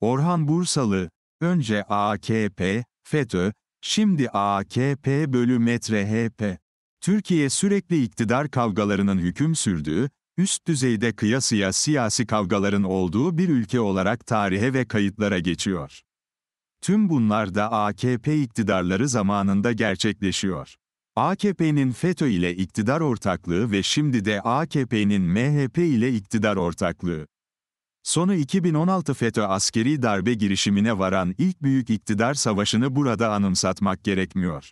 Orhan Bursalı, önce AKP, FETÖ, şimdi AKP bölü metre HP. Türkiye sürekli iktidar kavgalarının hüküm sürdüğü, üst düzeyde kıyasıya siyasi kavgaların olduğu bir ülke olarak tarihe ve kayıtlara geçiyor. Tüm bunlar da AKP iktidarları zamanında gerçekleşiyor. AKP'nin FETÖ ile iktidar ortaklığı ve şimdi de AKP'nin MHP ile iktidar ortaklığı. Sonu 2016 FETÖ askeri darbe girişimine varan ilk büyük iktidar savaşını burada anımsatmak gerekmiyor.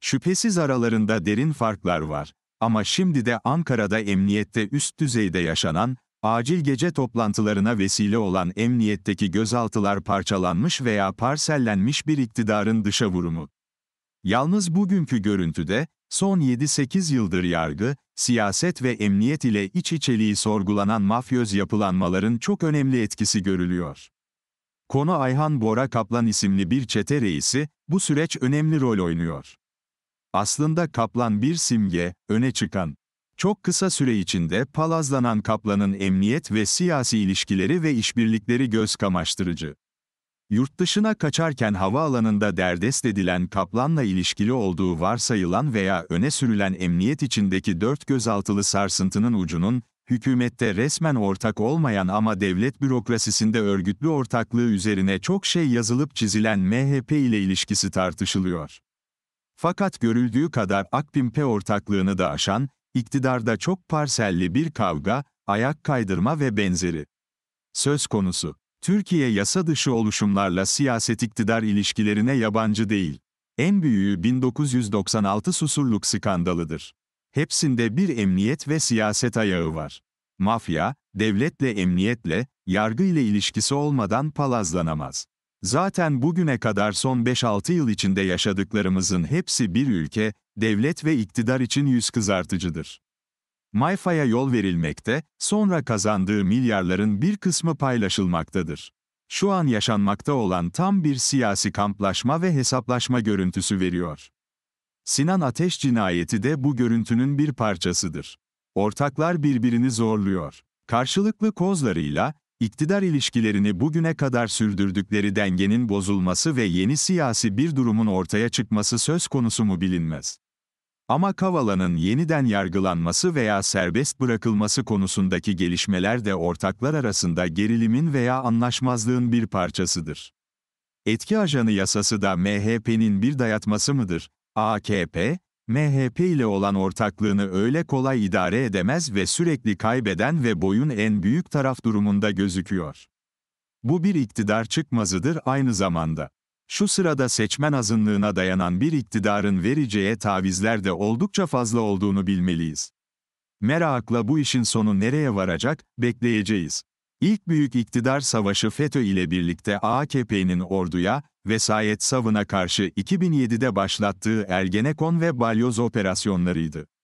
Şüphesiz aralarında derin farklar var ama şimdi de Ankara'da emniyette üst düzeyde yaşanan, acil gece toplantılarına vesile olan emniyetteki gözaltılar parçalanmış veya parsellenmiş bir iktidarın dışa vurumu. Yalnız bugünkü görüntüde, son 7-8 yıldır yargı, siyaset ve emniyet ile iç içeliği sorgulanan mafyöz yapılanmaların çok önemli etkisi görülüyor. Konu Ayhan Bora Kaplan isimli bir çete reisi, bu süreç önemli rol oynuyor. Aslında Kaplan bir simge, öne çıkan. Çok kısa süre içinde palazlanan Kaplan'ın emniyet ve siyasi ilişkileri ve işbirlikleri göz kamaştırıcı. Yurt dışına kaçarken havaalanında derdest edilen Kaplan'la ilişkili olduğu varsayılan veya öne sürülen emniyet içindeki dört gözaltılı sarsıntının ucunun, hükümette resmen ortak olmayan ama devlet bürokrasisinde örgütlü ortaklığı üzerine çok şey yazılıp çizilen MHP ile ilişkisi tartışılıyor. Fakat görüldüğü kadar Akpimpe ortaklığını da aşan, iktidarda çok parselli bir kavga, ayak kaydırma ve benzeri. Söz konusu. Türkiye yasa dışı oluşumlarla siyaset iktidar ilişkilerine yabancı değil. En büyüğü 1996 susurluk skandalıdır. Hepsinde bir emniyet ve siyaset ayağı var. Mafya, devletle emniyetle, yargı ile ilişkisi olmadan palazlanamaz. Zaten bugüne kadar son 5-6 yıl içinde yaşadıklarımızın hepsi bir ülke, devlet ve iktidar için yüz kızartıcıdır. Mayfa'ya yol verilmekte, sonra kazandığı milyarların bir kısmı paylaşılmaktadır. Şu an yaşanmakta olan tam bir siyasi kamplaşma ve hesaplaşma görüntüsü veriyor. Sinan Ateş cinayeti de bu görüntünün bir parçasıdır. Ortaklar birbirini zorluyor. Karşılıklı kozlarıyla, iktidar ilişkilerini bugüne kadar sürdürdükleri dengenin bozulması ve yeni siyasi bir durumun ortaya çıkması söz konusu mu bilinmez. Ama Kavala'nın yeniden yargılanması veya serbest bırakılması konusundaki gelişmeler de ortaklar arasında gerilimin veya anlaşmazlığın bir parçasıdır. Etki ajanı yasası da MHP'nin bir dayatması mıdır? AKP, MHP ile olan ortaklığını öyle kolay idare edemez ve sürekli kaybeden ve boyun en büyük taraf durumunda gözüküyor. Bu bir iktidar çıkmazıdır aynı zamanda. Şu sırada seçmen azınlığına dayanan bir iktidarın vereceği tavizler de oldukça fazla olduğunu bilmeliyiz. Merakla bu işin sonu nereye varacak, bekleyeceğiz. İlk büyük iktidar savaşı FETÖ ile birlikte AKP'nin orduya, vesayet savına karşı 2007'de başlattığı Ergenekon ve Balyoz operasyonlarıydı.